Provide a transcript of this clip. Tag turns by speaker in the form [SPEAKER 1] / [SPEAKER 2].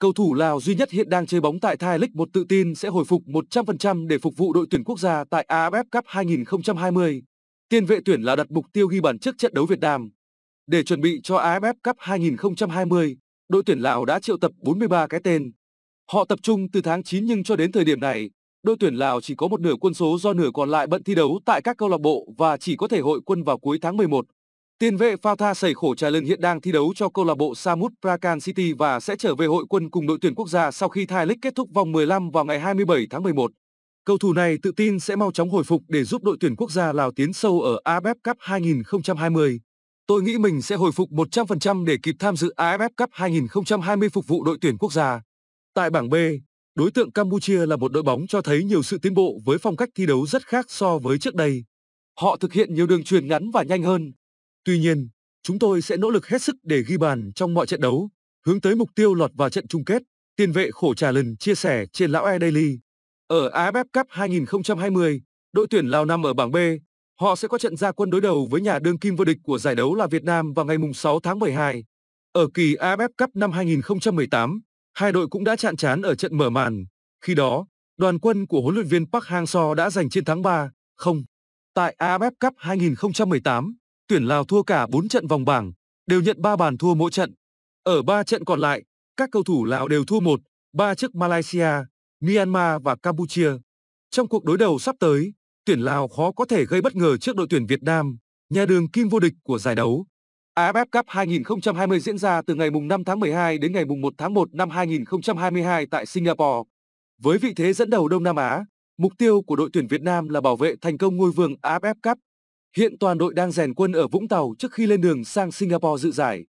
[SPEAKER 1] Cầu thủ Lào duy nhất hiện đang chơi bóng tại Thai League 1 tự tin sẽ hồi phục 100% để phục vụ đội tuyển quốc gia tại AFF Cup 2020. Tiền vệ tuyển là đặt mục tiêu ghi bàn trước trận đấu Việt Nam. Để chuẩn bị cho AFF Cup 2020, đội tuyển Lào đã triệu tập 43 cái tên. Họ tập trung từ tháng 9 nhưng cho đến thời điểm này, đội tuyển Lào chỉ có một nửa quân số do nửa còn lại bận thi đấu tại các câu lạc bộ và chỉ có thể hội quân vào cuối tháng 11. Tiền vệ Fatha Sẩy Khổ Trà Lân hiện đang thi đấu cho câu lạc bộ Samut Prakan City và sẽ trở về hội quân cùng đội tuyển quốc gia sau khi Thai lịch kết thúc vòng 15 vào ngày 27 tháng 11. Cầu thủ này tự tin sẽ mau chóng hồi phục để giúp đội tuyển quốc gia Lào tiến sâu ở AFF Cup 2020. Tôi nghĩ mình sẽ hồi phục 100% để kịp tham dự AFF Cup 2020 phục vụ đội tuyển quốc gia. Tại bảng B, đối tượng Campuchia là một đội bóng cho thấy nhiều sự tiến bộ với phong cách thi đấu rất khác so với trước đây. Họ thực hiện nhiều đường truyền ngắn và nhanh hơn, Tuy nhiên, chúng tôi sẽ nỗ lực hết sức để ghi bàn trong mọi trận đấu, hướng tới mục tiêu lọt vào trận chung kết, tiền vệ khổ trà lần chia sẻ trên lão E Daily. Ở AFF Cup 2020, đội tuyển Lào nằm ở bảng B, họ sẽ có trận gia quân đối đầu với nhà đương kim vô địch của giải đấu là Việt Nam vào ngày 6 tháng 12. Ở kỳ AFF Cup năm 2018, hai đội cũng đã chạm trán ở trận mở màn. Khi đó, đoàn quân của huấn luyện viên Park Hang-seo đã giành chiến thắng 3-0. Tại AFF Cup 2018, tuyển Lào thua cả 4 trận vòng bảng, đều nhận 3 bàn thua mỗi trận. Ở 3 trận còn lại, các cầu thủ Lào đều thua một, 3 trước Malaysia, Myanmar và Campuchia. Trong cuộc đối đầu sắp tới, tuyển Lào khó có thể gây bất ngờ trước đội tuyển Việt Nam, nhà đường kim vô địch của giải đấu. AFF Cup 2020 diễn ra từ ngày 5 tháng 12 đến ngày 1 tháng 1 năm 2022 tại Singapore. Với vị thế dẫn đầu Đông Nam Á, mục tiêu của đội tuyển Việt Nam là bảo vệ thành công ngôi vương AFF Cup Hiện toàn đội đang rèn quân ở Vũng Tàu trước khi lên đường sang Singapore dự giải.